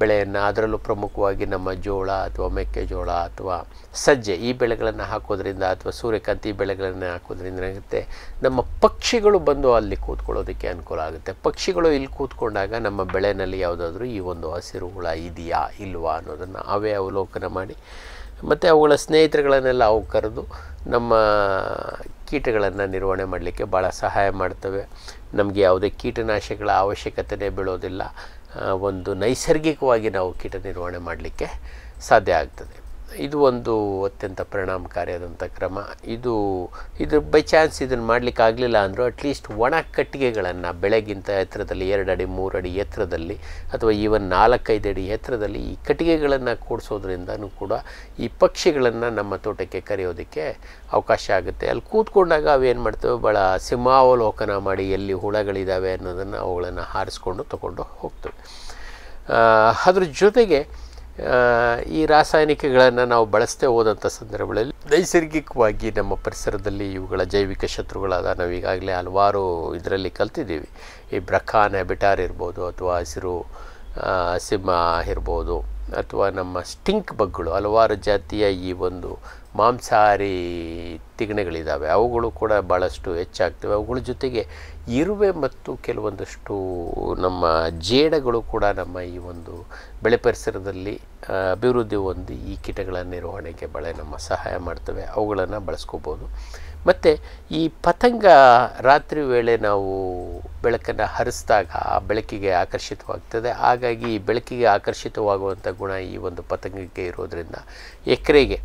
ಬೆಳೆಯನ್ನು ಅದರಲ್ಲೂ ಪ್ರಮುಖವಾಗಿ ನಮ್ಮ ಜೋಳ ಅಥವಾ ಮೆಕ್ಕೆಜೋಳ ಅಥವಾ ಸಜ್ಜೆ ಈ ಬೆಳೆಗಳನ್ನು ಹಾಕೋದ್ರಿಂದ ಅಥವಾ ಸೂರ್ಯಕಾಂತಿ ಬೆಳೆಗಳನ್ನು ಹಾಕೋದ್ರಿಂದ ಏನಾಗುತ್ತೆ ನಮ್ಮ ಪಕ್ಷಿಗಳು ಬಂದು ಅಲ್ಲಿ ಕೂತ್ಕೊಳ್ಳೋದಕ್ಕೆ ಅನುಕೂಲ ಆಗುತ್ತೆ ಪಕ್ಷಿಗಳು ಇಲ್ಲಿ ಕೂತ್ಕೊಂಡಾಗ ನಮ್ಮ ಬೆಳೆನಲ್ಲಿ ಯಾವುದಾದ್ರೂ ಈ ಒಂದು ಹಸಿರು ಹುಳ ಇದೆಯಾ ಇಲ್ವಾ ಅನ್ನೋದನ್ನು ಅವೇ ಅವಲೋಕನ ಮಾಡಿ ಮತ್ತು ಅವುಗಳ ಸ್ನೇಹಿತರುಗಳನ್ನೆಲ್ಲ ಅವು ಕರೆದು ನಮ್ಮ ಕೀಟಗಳನ್ನು ನಿರ್ವಹಣೆ ಮಾಡಲಿಕ್ಕೆ ಭಾಳ ಸಹಾಯ ಮಾಡ್ತವೆ ನಮಗೆ ಯಾವುದೇ ಕೀಟನಾಶಕಗಳ ಅವಶ್ಯಕತೆಯೇ ಬೀಳೋದಿಲ್ಲ ಒಂದು ನೈಸರ್ಗಿಕವಾಗಿ ನಾವು ಕೀಟ ನಿರ್ವಹಣೆ ಮಾಡಲಿಕ್ಕೆ ಸಾಧ್ಯ ಆಗ್ತದೆ ಇದು ಒಂದು ಅತ್ಯಂತ ಪರಿಣಾಮಕಾರಿಯಾದಂಥ ಕ್ರಮ ಇದು ಇದು ಬೈ ಚಾನ್ಸ್ ಇದನ್ನು ಆಗಲಿಲ್ಲ ಅಂದರೂ ಅಟ್ಲೀಸ್ಟ್ ಒಣ ಕಟ್ಟಿಗೆಗಳನ್ನು ಬೆಳೆಗಿಂತ ಎತ್ತರದಲ್ಲಿ ಎರಡು ಅಡಿ ಅಡಿ ಎತ್ತರದಲ್ಲಿ ಅಥವಾ ಈವನ್ ನಾಲ್ಕೈದು ಅಡಿ ಎತ್ತರದಲ್ಲಿ ಈ ಕಟ್ಟಿಗೆಗಳನ್ನು ಕೂಡಿಸೋದ್ರಿಂದನೂ ಕೂಡ ಈ ಪಕ್ಷಿಗಳನ್ನು ನಮ್ಮ ತೋಟಕ್ಕೆ ಕರೆಯೋದಕ್ಕೆ ಅವಕಾಶ ಆಗುತ್ತೆ ಅಲ್ಲಿ ಕೂತ್ಕೊಂಡಾಗ ಅವೇನು ಮಾಡ್ತವೆ ಭಾಳ ಸಿಂಹಾವಲೋಕನ ಮಾಡಿ ಎಲ್ಲಿ ಹುಳಗಳಿದ್ದಾವೆ ಅನ್ನೋದನ್ನು ಅವುಗಳನ್ನು ಹಾರಿಸ್ಕೊಂಡು ತಗೊಂಡು ಹೋಗ್ತವೆ ಅದ್ರ ಜೊತೆಗೆ ಈ ರಾಸಾಯನಿಕಗಳನ್ನು ನಾವು ಬಳಸ್ತೇ ಹೋದಂಥ ಸಂದರ್ಭಗಳಲ್ಲಿ ನೈಸರ್ಗಿಕವಾಗಿ ನಮ್ಮ ಪರಿಸರದಲ್ಲಿ ಇವುಗಳ ಜೈವಿಕ ಶತ್ರುಗಳಾದ ನಾವು ಈಗಾಗಲೇ ಹಲವಾರು ಇದರಲ್ಲಿ ಕಲ್ತಿದ್ದೀವಿ ಈ ಬ್ರಖಾನ್ ಹ್ಯಾಬಿಟಾರ್ ಇರ್ಬೋದು ಅಥವಾ ಹಸಿರು ಸಿಂಹ ಇರ್ಬೋದು ಅಥವಾ ನಮ್ಮ ಸ್ಟಿಂಕ್ ಬಗ್ಗಳು ಹಲವಾರು ಜಾತಿಯ ಈ ಒಂದು ಮಾಂಸಾಹಾರಿ ತಿಗಣೆಗಳಿದ್ದಾವೆ ಅವುಗಳು ಕೂಡ ಭಾಳಷ್ಟು ಹೆಚ್ಚಾಗ್ತವೆ ಅವುಗಳ ಜೊತೆಗೆ ಇರುವೆ ಮತ್ತು ಕೆಲವೊಂದಷ್ಟು ನಮ್ಮ ಜೇಡಗಳು ಕೂಡ ನಮ್ಮ ಈ ಒಂದು ಬೆಳೆ ಪರಿಸರದಲ್ಲಿ ಅಭಿವೃದ್ಧಿ ಹೊಂದಿ ಈ ಕೀಟಗಳ ನಿರ್ವಹಣೆಗೆ ಬಳೆ ನಮ್ಮ ಸಹಾಯ ಮಾಡ್ತವೆ ಅವುಗಳನ್ನು ಬಳಸ್ಕೋಬೋದು ಮತ್ತು ಈ ಪತಂಗ ರಾತ್ರಿ ವೇಳೆ ನಾವು ಬೆಳಕನ್ನು ಹರಿಸಿದಾಗ ಆ ಬೆಳಕಿಗೆ ಆಕರ್ಷಿತವಾಗ್ತದೆ ಹಾಗಾಗಿ ಈ ಬೆಳಕಿಗೆ ಆಕರ್ಷಿತವಾಗುವಂಥ ಗುಣ ಈ ಒಂದು ಪತಂಗಕ್ಕೆ ಇರೋದರಿಂದ ಎಕರೆಗೆ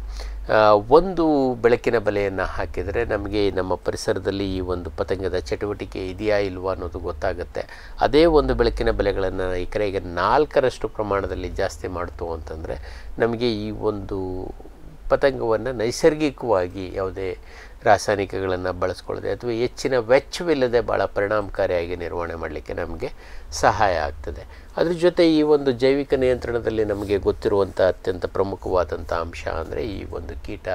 ಒಂದು ಬೆಳಕಿನ ಬಲೆಯನ್ನು ಹಾಕಿದರೆ ನಮಗೆ ನಮ್ಮ ಪರಿಸರದಲ್ಲಿ ಈ ಒಂದು ಪತಂಗದ ಚಟುವಟಿಕೆ ಇದೆಯಾ ಇಲ್ವಾ ಅನ್ನೋದು ಗೊತ್ತಾಗುತ್ತೆ ಅದೇ ಒಂದು ಬೆಳಕಿನ ಬೆಲೆಗಳನ್ನು ಎಕರೆಗೆ ನಾಲ್ಕರಷ್ಟು ಪ್ರಮಾಣದಲ್ಲಿ ಜಾಸ್ತಿ ಮಾಡ್ತು ಅಂತಂದರೆ ನಮಗೆ ಈ ಒಂದು ಪತಂಗವನ್ನು ನೈಸರ್ಗಿಕವಾಗಿ ಯಾವುದೇ ರಾಸಾಯನಿಕಗಳನ್ನು ಬಳಸ್ಕೊಳ್ಳದೆ ಅಥವಾ ಹೆಚ್ಚಿನ ವೆಚ್ಚವಿಲ್ಲದೆ ಭಾಳ ಪರಿಣಾಮಕಾರಿಯಾಗಿ ನಿರ್ವಹಣೆ ಮಾಡಲಿಕ್ಕೆ ನಮಗೆ ಸಹಾಯ ಆಗ್ತದೆ ಅದ್ರ ಜೊತೆ ಈ ಒಂದು ಜೈವಿಕ ನಿಯಂತ್ರಣದಲ್ಲಿ ನಮಗೆ ಗೊತ್ತಿರುವಂಥ ಅತ್ಯಂತ ಪ್ರಮುಖವಾದಂಥ ಅಂಶ ಅಂದರೆ ಈ ಒಂದು ಕೀಟ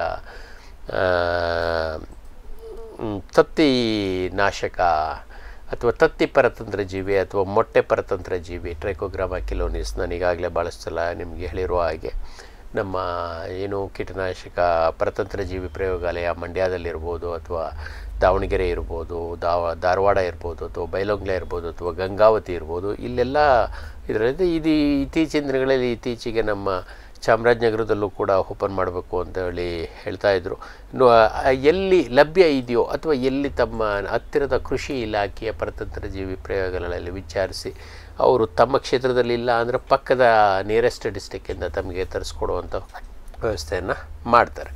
ತತ್ತಿ ನಾಶಕ ಅಥವಾ ತತ್ತಿ ಪರತಂತ್ರ ಜೀವಿ ಅಥವಾ ಮೊಟ್ಟೆ ಪರತಂತ್ರ ಜೀವಿ ಟ್ರೈಕೋಗ್ರಾಮ ಕಿಲೋನಿಸ್ ನಾನು ಈಗಾಗಲೇ ಬಳಸ್ತಲ್ಲ ನಿಮಗೆ ಹೇಳಿರುವ ಹಾಗೆ ನಮ್ಮ ಏನು ಕೀಟನಾಶಕ ಜೀವಿ ಪ್ರಯೋಗಾಲಯ ಮಂಡ್ಯದಲ್ಲಿರ್ಬೋದು ಅಥವಾ ದಾವಣಗೆರೆ ಇರ್ಬೋದು ದಾವ ಧಾರವಾಡ ಇರ್ಬೋದು ಅಥವಾ ಬೈಲೊಂಗ್ಲ ಇರ್ಬೋದು ಅಥವಾ ಗಂಗಾವತಿ ಇರ್ಬೋದು ಇಲ್ಲೆಲ್ಲ ಇದರಲ್ಲಿ ಇದು ಇತ್ತೀಚಿನ ದಿನಗಳಲ್ಲಿ ಇತ್ತೀಚೆಗೆ ನಮ್ಮ ಚಾಮರಾಜನಗರದಲ್ಲೂ ಕೂಡ ಓಪನ್ ಮಾಡಬೇಕು ಅಂತ ಹೇಳಿ ಹೇಳ್ತಾ ಇದ್ದರು ಎಲ್ಲಿ ಲಭ್ಯ ಇದೆಯೋ ಅಥವಾ ಎಲ್ಲಿ ತಮ್ಮ ಹತ್ತಿರದ ಕೃಷಿ ಇಲಾಖೆಯ ಜೀವಿ ಪ್ರಯೋಗಾಲಯಗಳಲ್ಲಿ ವಿಚಾರಿಸಿ ಅವರು ತಮ್ಮ ಕ್ಷೇತ್ರದಲ್ಲಿ ಇಲ್ಲ ಅಂದರೆ ಪಕ್ಕದ ನಿಯರೆಸ್ಟ್ ಡಿಸ್ಟಿಕ್ಕಿಂದ ತಮಗೆ ತರಿಸ್ಕೊಡುವಂಥ ವ್ಯವಸ್ಥೆಯನ್ನು ಮಾಡ್ತಾರೆ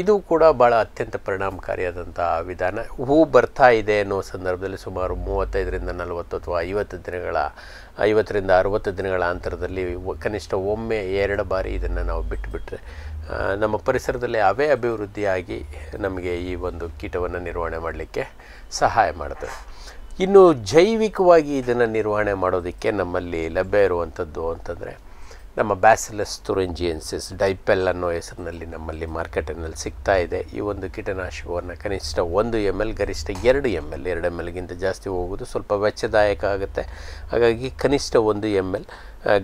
ಇದು ಕೂಡ ಭಾಳ ಅತ್ಯಂತ ಪರಿಣಾಮಕಾರಿಯಾದಂಥ ವಿಧಾನ ಹೂ ಬರ್ತಾ ಇದೆ ಅನ್ನೋ ಸಂದರ್ಭದಲ್ಲಿ ಸುಮಾರು ಮೂವತ್ತೈದರಿಂದ ನಲವತ್ತು ಅಥವಾ ಐವತ್ತು ದಿನಗಳ ಐವತ್ತರಿಂದ ಅರುವತ್ತು ದಿನಗಳ ಅಂತರದಲ್ಲಿ ಕನಿಷ್ಠ ಒಮ್ಮೆ ಎರಡು ಬಾರಿ ಇದನ್ನು ನಾವು ಬಿಟ್ಟುಬಿಟ್ರೆ ನಮ್ಮ ಪರಿಸರದಲ್ಲಿ ಅವೇ ಅಭಿವೃದ್ಧಿಯಾಗಿ ನಮಗೆ ಈ ಒಂದು ಕೀಟವನ್ನು ನಿರ್ವಹಣೆ ಮಾಡಲಿಕ್ಕೆ ಸಹಾಯ ಮಾಡ್ತದೆ ಇನ್ನು ಜೈವಿಕವಾಗಿ ಇದನ್ನು ನಿರ್ವಹಣೆ ಮಾಡೋದಕ್ಕೆ ನಮ್ಮಲ್ಲಿ ಲಭ್ಯ ಇರುವಂಥದ್ದು ಅಂತಂದರೆ ನಮ್ಮ ಬ್ಯಾಸಿಲಸ್ ತುರಂಜಿಯನ್ಸಿಸ್ ಡೈಪೆಲ್ ಅನ್ನೋ ಹೆಸರಿನಲ್ಲಿ ನಮ್ಮಲ್ಲಿ ಮಾರ್ಕೆಟಿನಲ್ಲಿ ಸಿಗ್ತಾ ಇದೆ ಈ ಒಂದು ಕೀಟನಾಶಕವನ್ನು ಕನಿಷ್ಠ ಒಂದು ಎಮ್ ಎಲ್ ಗರಿಷ್ಠ ಎರಡು ಎಮ್ ಎಲ್ ಎರಡು ಎಮ್ ಎಲ್ಗಿಂತ ಜಾಸ್ತಿ ಹೋಗೋದು ಸ್ವಲ್ಪ ವೆಚ್ಚದಾಯಕ ಆಗುತ್ತೆ ಹಾಗಾಗಿ ಕನಿಷ್ಠ ಒಂದು ಎಮ್ ಎಲ್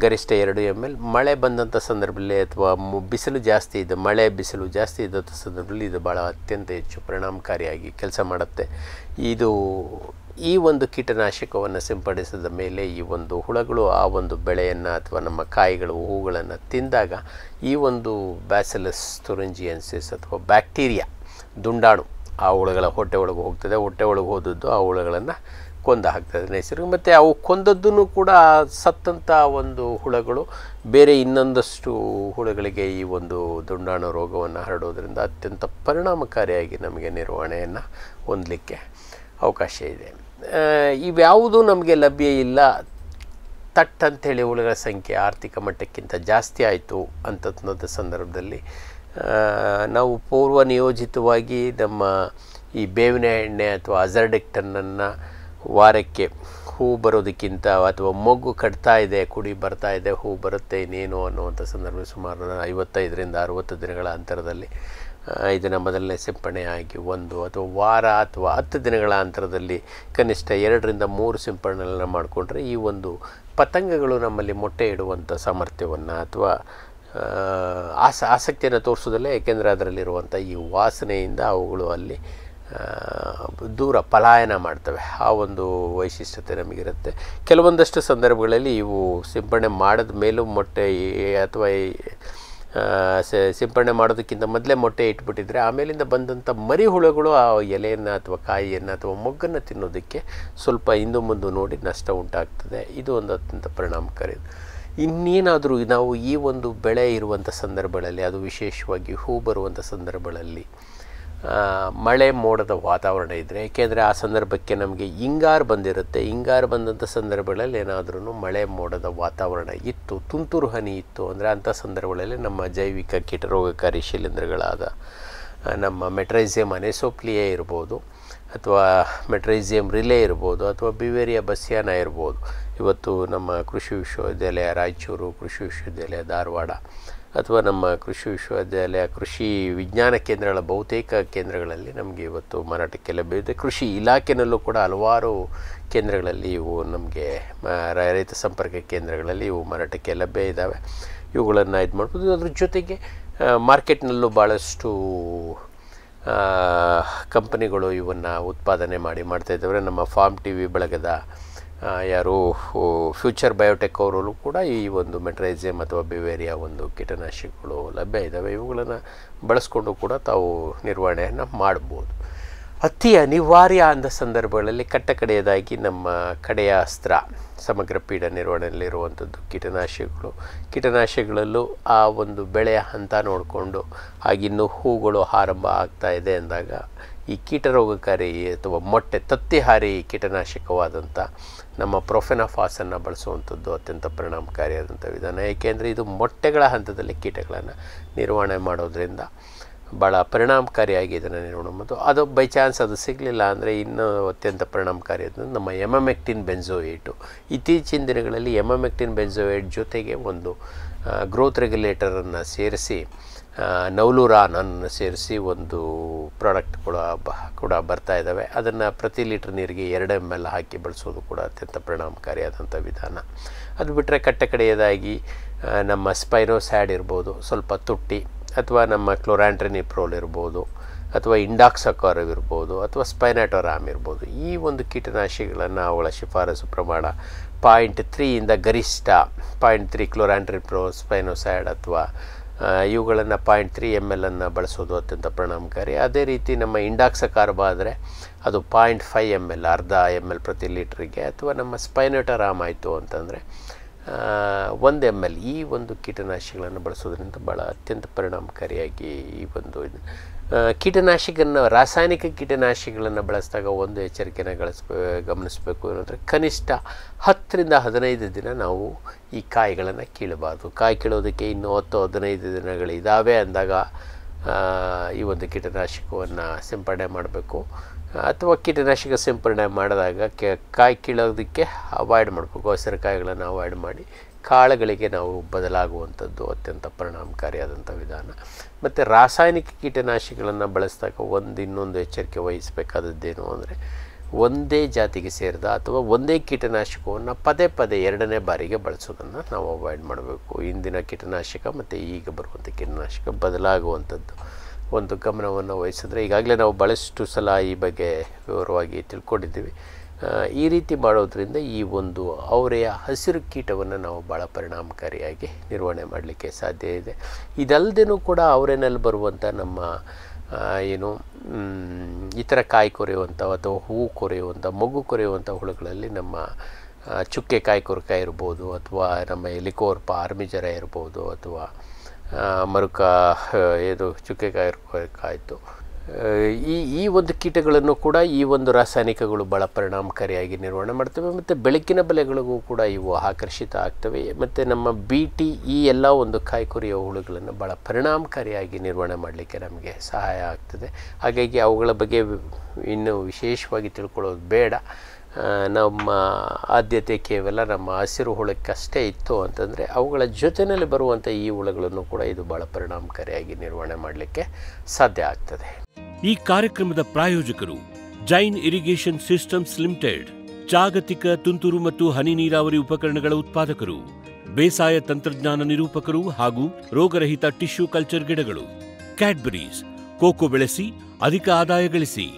ಗರಿಷ್ಠ ಎರಡು ಎಮ್ ಎಲ್ ಮಳೆ ಬಂದಂಥ ಸಂದರ್ಭದಲ್ಲಿ ಅಥವಾ ಬಿಸಿಲು ಜಾಸ್ತಿ ಇದೆ ಮಳೆ ಬಿಸಿಲು ಜಾಸ್ತಿ ಇದ್ದಂಥ ಸಂದರ್ಭದಲ್ಲಿ ಇದು ಭಾಳ ಅತ್ಯಂತ ಹೆಚ್ಚು ಪರಿಣಾಮಕಾರಿಯಾಗಿ ಕೆಲಸ ಮಾಡುತ್ತೆ ಇದು ಈ ಒಂದು ಕೀಟನಾಶಕವನ್ನು ಸಿಂಪಡಿಸಿದ ಮೇಲೆ ಈ ಒಂದು ಹುಳಗಳು ಆ ಒಂದು ಬೆಳೆಯನ್ನು ಅಥವಾ ನಮ್ಮ ಕಾಯಿಗಳು ಹೂಗಳನ್ನು ತಿಂದಾಗ ಈ ಒಂದು ಬ್ಯಾಸಲಸ್ ತುರಂಜಿಯನ್ಸಿಸ್ ಅಥವಾ ಬ್ಯಾಕ್ಟೀರಿಯಾ ದುಂಡಾಣು ಆ ಹುಳಗಳ ಹೊಟ್ಟೆ ಒಳಗೆ ಹೋಗ್ತದೆ ಹೊಟ್ಟೆ ಒಳಗೆ ಹೋದದ್ದು ಆ ಹುಳಗಳನ್ನು ಕೊಂದ ಹಾಕ್ತದೆ ನೈಸರ್ಗಿಕ ಮತ್ತು ಅವು ಕೊಂದದ್ದನ್ನು ಕೂಡ ಸತ್ತಂಥ ಒಂದು ಹುಳಗಳು ಬೇರೆ ಇನ್ನೊಂದಷ್ಟು ಹುಳುಗಳಿಗೆ ಈ ಒಂದು ದುಂಡಾಣು ರೋಗವನ್ನು ಹರಡೋದರಿಂದ ಅತ್ಯಂತ ಪರಿಣಾಮಕಾರಿಯಾಗಿ ನಮಗೆ ನಿರ್ವಹಣೆಯನ್ನು ಹೊಂದಲಿಕ್ಕೆ ಅವಕಾಶ ಇದೆ ಇವ್ಯಾವುದೂ ನಮಗೆ ಲಭ್ಯ ಇಲ್ಲ ತಟ್ ಅಂಥೇಳಿ ಹುಳುಗಳ ಸಂಖ್ಯೆ ಆರ್ಥಿಕ ಮಟ್ಟಕ್ಕಿಂತ ಜಾಸ್ತಿ ಆಯಿತು ಅಂತದ ಸಂದರ್ಭದಲ್ಲಿ ನಾವು ಪೂರ್ವ ನಿಯೋಜಿತವಾಗಿ ನಮ್ಮ ಈ ಬೇವಿನ ಎಣ್ಣೆ ಅಥವಾ ಅಜರ್ಡೆಕ್ಟನ್ನನ್ನು ವಾರಕ್ಕೆ ಹೂ ಬರೋದಕ್ಕಿಂತ ಅಥವಾ ಮೊಗ್ಗು ಕಟ್ತಾ ಇದೆ ಕುಡಿ ಬರ್ತಾ ಇದೆ ಹೂ ಬರುತ್ತೆ ಇನ್ನೇನು ಅನ್ನುವಂಥ ಸಂದರ್ಭ ಸುಮಾರು ಐವತ್ತೈದರಿಂದ ಅರುವತ್ತು ದಿನಗಳ ಅಂತರದಲ್ಲಿ ಇದನ್ನು ಮೊದಲನೇ ಸಿಂಪಡಣೆಯಾಗಿ ಒಂದು ಅಥವಾ ವಾರ ಅಥವಾ ಹತ್ತು ದಿನಗಳ ಅಂತರದಲ್ಲಿ ಕನಿಷ್ಠ ಎರಡರಿಂದ ಮೂರು ಸಿಂಪಡಣೆಗಳನ್ನು ಮಾಡಿಕೊಂಡ್ರೆ ಈ ಒಂದು ಪತಂಗಗಳು ನಮ್ಮಲ್ಲಿ ಮೊಟ್ಟೆ ಇಡುವಂಥ ಸಾಮರ್ಥ್ಯವನ್ನು ಅಥವಾ ಆಸ ಆಸಕ್ತಿಯನ್ನು ತೋರಿಸೋದಲ್ಲೇ ಏಕೆಂದರೆ ಅದರಲ್ಲಿರುವಂಥ ಈ ವಾಸನೆಯಿಂದ ಅವುಗಳು ಅಲ್ಲಿ ದೂರ ಪಲಾಯನ ಮಾಡ್ತವೆ ಆ ಒಂದು ವೈಶಿಷ್ಟ್ಯತೆ ನಮಗಿರುತ್ತೆ ಕೆಲವೊಂದಷ್ಟು ಸಂದರ್ಭಗಳಲ್ಲಿ ಇವು ಸಿಂಪಡಣೆ ಮಾಡಿದ ಮೇಲೂ ಮೊಟ್ಟೆ ಅಥವಾ ಸಿಂಪರಣೆ ಮಾಡೋದಕ್ಕಿಂತ ಮೊದಲೇ ಮೊಟ್ಟೆ ಇಟ್ಬಿಟ್ಟಿದ್ರೆ ಆಮೇಲಿಂದ ಬಂದಂಥ ಮರಿ ಹುಳುಗಳು ಆ ಎಲೆಯನ್ನು ಅಥವಾ ಕಾಯಿಯನ್ನು ಅಥವಾ ಮೊಗ್ಗನ್ನು ತಿನ್ನೋದಕ್ಕೆ ಸ್ವಲ್ಪ ಹಿಂದು ಮುಂದೆ ನೋಡಿ ನಷ್ಟ ಉಂಟಾಗ್ತದೆ ಇದು ಒಂದು ಅತ್ಯಂತ ಪರಿಣಾಮಕಾರಿ ಇನ್ನೇನಾದರೂ ನಾವು ಈ ಒಂದು ಬೆಳೆ ಇರುವಂಥ ಸಂದರ್ಭಗಳಲ್ಲಿ ಅದು ವಿಶೇಷವಾಗಿ ಹೂ ಬರುವಂಥ ಸಂದರ್ಭಗಳಲ್ಲಿ ಮಳೆ ಮೋಡದ ವಾತಾವರಣ ಇದ್ದರೆ ಏಕೆಂದರೆ ಆ ಸಂದರ್ಭಕ್ಕೆ ನಮಗೆ ಹಿಂಗಾರು ಬಂದಿರುತ್ತೆ ಹಿಂಗಾರು ಬಂದಂಥ ಸಂದರ್ಭಗಳಲ್ಲಿ ಏನಾದ್ರೂ ಮಳೆ ಮೋಡದ ವಾತಾವರಣ ಇತ್ತು ತುಂತುರು ಹನಿ ಇತ್ತು ಅಂದರೆ ಅಂಥ ಸಂದರ್ಭಗಳಲ್ಲಿ ನಮ್ಮ ಜೈವಿಕ ಕೀಟರೋಗಕಾರಿ ಶಿಲೀಂಧ್ರಗಳಾದ ನಮ್ಮ ಮೆಟ್ರೈಸಿಯಂ ಅನೆಸೋಪ್ಲಿಯೇ ಇರ್ಬೋದು ಅಥವಾ ಮೆಟ್ರೈಸಿಯಂ ರಿಲೇ ಇರ್ಬೋದು ಅಥವಾ ಬಿವೇರಿಯಾ ಬಸ್ಯಾನ ಇರ್ಬೋದು ಇವತ್ತು ನಮ್ಮ ಕೃಷಿ ವಿಶ್ವವಿದ್ಯಾಲಯ ರಾಯಚೂರು ಕೃಷಿ ವಿಶ್ವವಿದ್ಯಾಲಯ ಧಾರವಾಡ ಅಥವಾ ನಮ್ಮ ಕೃಷಿ ವಿಶ್ವವಿದ್ಯಾಲಯ ಕೃಷಿ ವಿಜ್ಞಾನ ಕೇಂದ್ರಗಳ ಬಹುತೇಕ ಕೇಂದ್ರಗಳಲ್ಲಿ ನಮಗೆ ಇವತ್ತು ಮಾರಾಟಕ್ಕೆ ಲಭ್ಯವಿದೆ ಕೃಷಿ ಇಲಾಖೆಯಲ್ಲೂ ಕೂಡ ಹಲವಾರು ಕೇಂದ್ರಗಳಲ್ಲಿ ಇವು ನಮಗೆ ರೈತ ಸಂಪರ್ಕ ಕೇಂದ್ರಗಳಲ್ಲಿ ಇವು ಮಾರಾಟಕ್ಕೆ ಲಭ್ಯ ಇದ್ದಾವೆ ಇವುಗಳನ್ನು ಇದು ಮಾಡ್ಬೋದು ಅದ್ರ ಜೊತೆಗೆ ಮಾರ್ಕೆಟ್ನಲ್ಲೂ ಭಾಳಷ್ಟು ಕಂಪನಿಗಳು ಇವನ್ನು ಉತ್ಪಾದನೆ ಮಾಡಿ ಮಾಡ್ತಾಯಿದ್ದಾವೆ ನಮ್ಮ ಫಾರ್ಮ್ ಟಿ ವಿ ಬಳಗದ ಯಾರು ಫ್ಯೂಚರ್ ಬಯೋಟೆಕ್ ಅವರಲ್ಲೂ ಕೂಡ ಈ ಒಂದು ಮೆಟ್ರೈಸಮ್ ಅಥವಾ ಬಿವೇರಿಯಾ ಒಂದು ಕೀಟನಾಶಕಗಳು ಲಭ್ಯ ಇದ್ದಾವೆ ಇವುಗಳನ್ನು ಬಳಸ್ಕೊಂಡು ಕೂಡ ತಾವು ನಿರ್ವಹಣೆಯನ್ನು ಮಾಡ್ಬೋದು ಅತಿ ಅನಿವಾರ್ಯ ಅಂದ ಸಂದರ್ಭಗಳಲ್ಲಿ ಕಟ್ಟಕಡೆಯದಾಗಿ ನಮ್ಮ ಕಡೆಯ ಅಸ್ತ್ರ ಸಮಗ್ರ ಪೀಡ ನಿರ್ವಹಣೆಯಲ್ಲಿರುವಂಥದ್ದು ಕೀಟನಾಶಕಗಳು ಕೀಟನಾಶಕಗಳಲ್ಲೂ ಆ ಒಂದು ಬೆಳೆಯ ಹಂತ ನೋಡಿಕೊಂಡು ಆಗಿನ್ನೂ ಹೂಗಳು ಆರಂಭ ಆಗ್ತಾ ಇದೆ ಅಂದಾಗ ಈ ಕೀಟರೋಗಕಾರಿ ಅಥವಾ ಮೊಟ್ಟೆ ತತ್ತಿಹಾರಿ ಕೀಟನಾಶಕವಾದಂಥ ನಮ್ಮ ಪ್ರೊಫೆನಫಾಸನ್ನು ಬಳಸುವಂಥದ್ದು ಅತ್ಯಂತ ಪರಿಣಾಮಕಾರಿಯಾದಂಥ ವಿಧಾನ ಏಕೆಂದರೆ ಇದು ಮೊಟ್ಟೆಗಳ ಹಂತದಲ್ಲಿ ಕೀಟಗಳನ್ನು ನಿರ್ವಹಣೆ ಮಾಡೋದರಿಂದ ಭಾಳ ಪರಿಣಾಮಕಾರಿಯಾಗಿ ಇದನ್ನು ನಿರ್ವಹಣೆ ಮತ್ತು ಅದು ಬೈ ಚಾನ್ಸ್ ಅದು ಸಿಗಲಿಲ್ಲ ಅಂದರೆ ಇನ್ನೂ ಅತ್ಯಂತ ಪರಿಣಾಮಕಾರಿ ಎಮ್ ನಮ್ಮ ಎಮಮೆಕ್ಟಿನ್ ಬೆನ್ಸೋಯೇಟು ಇತ್ತೀಚಿನ ದಿನಗಳಲ್ಲಿ ಎಮಮೆಕ್ಟಿನ್ ಬೆಂಜೋಯೇಟ್ ಜೊತೆಗೆ ಒಂದು ಗ್ರೋತ್ ರೆಗ್ಯುಲೇಟರನ್ನು ಸೇರಿಸಿ ನೌಲುರಾನನ್ನು ಸೇರಿಸಿ ಒಂದು ಪ್ರಾಡಕ್ಟ್ ಕೂಡ ಬ ಕೂಡ ಬರ್ತಾ ಇದ್ದಾವೆ ಅದನ್ನು ಪ್ರತಿ ಲೀಟ್ರ್ ನೀರಿಗೆ ಎರಡು ಎಮ್ ಎಲ್ ಹಾಕಿ ಬಳಸೋದು ಕೂಡ ಅತ್ಯಂತ ಪರಿಣಾಮಕಾರಿಯಾದಂಥ ವಿಧಾನ ಅದು ಬಿಟ್ಟರೆ ಕಟ್ಟಕಡೆಯದಾಗಿ ಕಡೆಯದಾಗಿ ನಮ್ಮ ಸ್ಪೈರೋಸ್ಯಾಡ್ ಇರ್ಬೋದು ಸ್ವಲ್ಪ ತುಟ್ಟಿ ಅಥವಾ ನಮ್ಮ ಪ್ರೋಲ್ ಇರ್ಬೋದು ಅಥವಾ ಇಂಡಾಕ್ಸಕಾರವ್ ಇರ್ಬೋದು ಅಥವಾ ಸ್ಪೈನಾಟೋರಾಮ್ ಇರ್ಬೋದು ಈ ಒಂದು ಕೀಟನಾಶಕಗಳನ್ನು ಅವುಗಳ ಶಿಫಾರಸು ಪ್ರಮಾಣ ಪಾಯಿಂಟ್ ತ್ರೀಯಿಂದ ಗರಿಷ್ಠ ಪಾಯಿಂಟ್ ತ್ರೀ ಪ್ರೋ ಸ್ಪೈನೋಸೈಡ್ ಅಥವಾ ಇವುಗಳನ್ನು ಪಾಯಿಂಟ್ ತ್ರೀ ಎಮ್ ಅನ್ನು ಬಳಸೋದು ಅತ್ಯಂತ ಪರಿಣಾಮಕಾರಿ ಅದೇ ರೀತಿ ನಮ್ಮ ಇಂಡಾಕ್ಸ ಕಾರ್ಬ ಆದರೆ ಅದು ಪಾಯಿಂಟ್ ಫೈವ್ ಎಮ್ ಎಲ್ ಅರ್ಧ ಎಮ್ ಎಲ್ ಪ್ರತಿ ಲೀಟ್ರಿಗೆ ಅಥವಾ ನಮ್ಮ ಆಮ್ ಆಯಿತು ಅಂತಂದರೆ ಒಂದು ಎಮ್ ಎಲ್ ಈ ಒಂದು ಕೀಟನಾಶಕಗಳನ್ನು ಬಳಸೋದ್ರಿಂದ ಭಾಳ ಅತ್ಯಂತ ಪರಿಣಾಮಕಾರಿಯಾಗಿ ಈ ಒಂದು ಕೀಟನಾಶಕನ್ನು ರಾಸಾಯನಿಕ ಕೀಟನಾಶಕಗಳನ್ನು ಬಳಸಿದಾಗ ಒಂದು ಎಚ್ಚರಿಕೆಯನ್ನು ಗಳಿಸ್ ಗಮನಿಸಬೇಕು ಏನಂದರೆ ಕನಿಷ್ಠ ಹತ್ತರಿಂದ ಹದಿನೈದು ದಿನ ನಾವು ಈ ಕಾಯಿಗಳನ್ನು ಕೀಳಬಾರ್ದು ಕಾಯಿ ಕೀಳೋದಕ್ಕೆ ಇನ್ನೂ ಹತ್ತು ಹದಿನೈದು ದಿನಗಳಿದ್ದಾವೆ ಅಂದಾಗ ಈ ಒಂದು ಕೀಟನಾಶಕವನ್ನು ಸಿಂಪಡಣೆ ಮಾಡಬೇಕು ಅಥವಾ ಕೀಟನಾಶಕ ಸಿಂಪರಣೆ ಮಾಡಿದಾಗ ಕಾಯಿ ಕೀಳೋದಕ್ಕೆ ಅವಾಯ್ಡ್ ಮಾಡಬೇಕು ಹಸಿರುಕಾಯಿಗಳನ್ನು ಅವಾಯ್ಡ್ ಮಾಡಿ ಕಾಳುಗಳಿಗೆ ನಾವು ಬದಲಾಗುವಂಥದ್ದು ಅತ್ಯಂತ ಪರಿಣಾಮಕಾರಿಯಾದಂಥ ವಿಧಾನ ಮತ್ತು ರಾಸಾಯನಿಕ ಕೀಟನಾಶಕಗಳನ್ನು ಬಳಸಿದಾಗ ಒಂದು ಇನ್ನೊಂದು ಎಚ್ಚರಿಕೆ ವಹಿಸಬೇಕಾದದ್ದೇನು ಅಂದರೆ ಒಂದೇ ಜಾತಿಗೆ ಸೇರಿದ ಅಥವಾ ಒಂದೇ ಕೀಟನಾಶಕವನ್ನು ಪದೇ ಪದೇ ಎರಡನೇ ಬಾರಿಗೆ ಬಳಸೋದನ್ನು ನಾವು ಅವಾಯ್ಡ್ ಮಾಡಬೇಕು ಇಂದಿನ ಕೀಟನಾಶಕ ಮತ್ತು ಈಗ ಬರುವಂಥ ಕೀಟನಾಶಕ ಬದಲಾಗುವಂಥದ್ದು ಒಂದು ಗಮನವನ್ನು ವಹಿಸಿದ್ರೆ ಈಗಾಗಲೇ ನಾವು ಭಾಳಷ್ಟು ಸಲ ಈ ಬಗ್ಗೆ ವಿವರವಾಗಿ ತಿಳ್ಕೊಂಡಿದ್ದೀವಿ ಈ ರೀತಿ ಮಾಡೋದರಿಂದ ಈ ಒಂದು ಅವರೆಯ ಹಸಿರು ಕೀಟವನ್ನು ನಾವು ಭಾಳ ಪರಿಣಾಮಕಾರಿಯಾಗಿ ನಿರ್ವಹಣೆ ಮಾಡಲಿಕ್ಕೆ ಸಾಧ್ಯ ಇದೆ ಇದಲ್ಲದೇನೂ ಕೂಡ ಅವರೇನಲ್ಲಿ ಬರುವಂಥ ನಮ್ಮ ಏನು ಈ ಕಾಯಿ ಕೊರೆಯುವಂಥ ಅಥವಾ ಹೂವು ಕೊರೆಯುವಂಥ ಮಗು ಕೊರೆಯುವಂಥ ಹುಳುಗಳಲ್ಲಿ ನಮ್ಮ ಚುಕ್ಕೆ ಕಾಯಿ ಕೊರಕಾಯಿ ಇರ್ಬೋದು ಅಥವಾ ನಮ್ಮ ಎಲಿಕೋರ್ಪ ಆರ್ಮಿಜರ ಇರ್ಬೋದು ಅಥವಾ ಮರುಕ ಇದು ಚುಕ್ಕೆಕಾಯಿ ಇರಬೇಕಾಯಿತು ಈ ಈ ಒಂದು ಕೀಟಗಳನ್ನು ಕೂಡ ಈ ಒಂದು ರಾಸಾಯನಿಕಗಳು ಭಾಳ ಪರಿಣಾಮಕಾರಿಯಾಗಿ ನಿರ್ವಹಣೆ ಮಾಡ್ತವೆ ಮತ್ತು ಬೆಳಕಿನ ಬೆಲೆಗಳಿಗೂ ಕೂಡ ಇವು ಆಕರ್ಷಿತ ಆಗ್ತವೆ ಮತ್ತು ನಮ್ಮ ಬಿ ಟಿ ಈ ಎಲ್ಲ ಒಂದು ಕಾಯ್ಕುರಿಯ ಹುಳುಗಳನ್ನು ಭಾಳ ಪರಿಣಾಮಕಾರಿಯಾಗಿ ನಿರ್ವಹಣೆ ಮಾಡಲಿಕ್ಕೆ ನಮಗೆ ಸಹಾಯ ಆಗ್ತದೆ ಹಾಗಾಗಿ ಅವುಗಳ ಬಗ್ಗೆ ಇನ್ನೂ ವಿಶೇಷವಾಗಿ ತಿಳ್ಕೊಳ್ಳೋದು ಬೇಡ ನಮ್ಮ ಆದ್ಯತೆ ಕೇವಲ ನಮ್ಮ ಹಸಿರು ಹುಳಕ್ಕಷ್ಟೇ ಇತ್ತು ಅಂತಂದರೆ ಅವುಗಳ ಜೊತೆಯಲ್ಲಿ ಬರುವಂಥ ಈ ಹುಳಗಳನ್ನು ಕೂಡ ಇದು ಭಾಳ ಪರಿಣಾಮಕಾರಿಯಾಗಿ ನಿರ್ವಹಣೆ ಮಾಡಲಿಕ್ಕೆ ಸಾಧ್ಯ ಆಗ್ತದೆ
ಈ ಕಾರ್ಯಕ್ರಮದ ಪ್ರಾಯೋಜಕರು ಜೈನ್ ಇರಿಗೇಷನ್ ಸಿಸ್ಟಮ್ಸ್ ಲಿಮಿಟೆಡ್ ಜಾಗತಿಕ ತುಂತುರು ಮತ್ತು ಹನಿ ನೀರಾವರಿ ಉಪಕರಣಗಳ ಉತ್ಪಾದಕರು ಬೇಸಾಯ ತಂತ್ರಜ್ಞಾನ ನಿರೂಪಕರು ಹಾಗೂ ರೋಗರಹಿತ ಟಿಶ್ಯೂ ಕಲ್ಚರ್ ಗಿಡಗಳು ಕ್ಯಾಡ್ಬರೀಸ್ ಕೋಕೋ ಬೆಳೆಸಿ ಅಧಿಕ ಆದಾಯ ಗಳಿಸಿ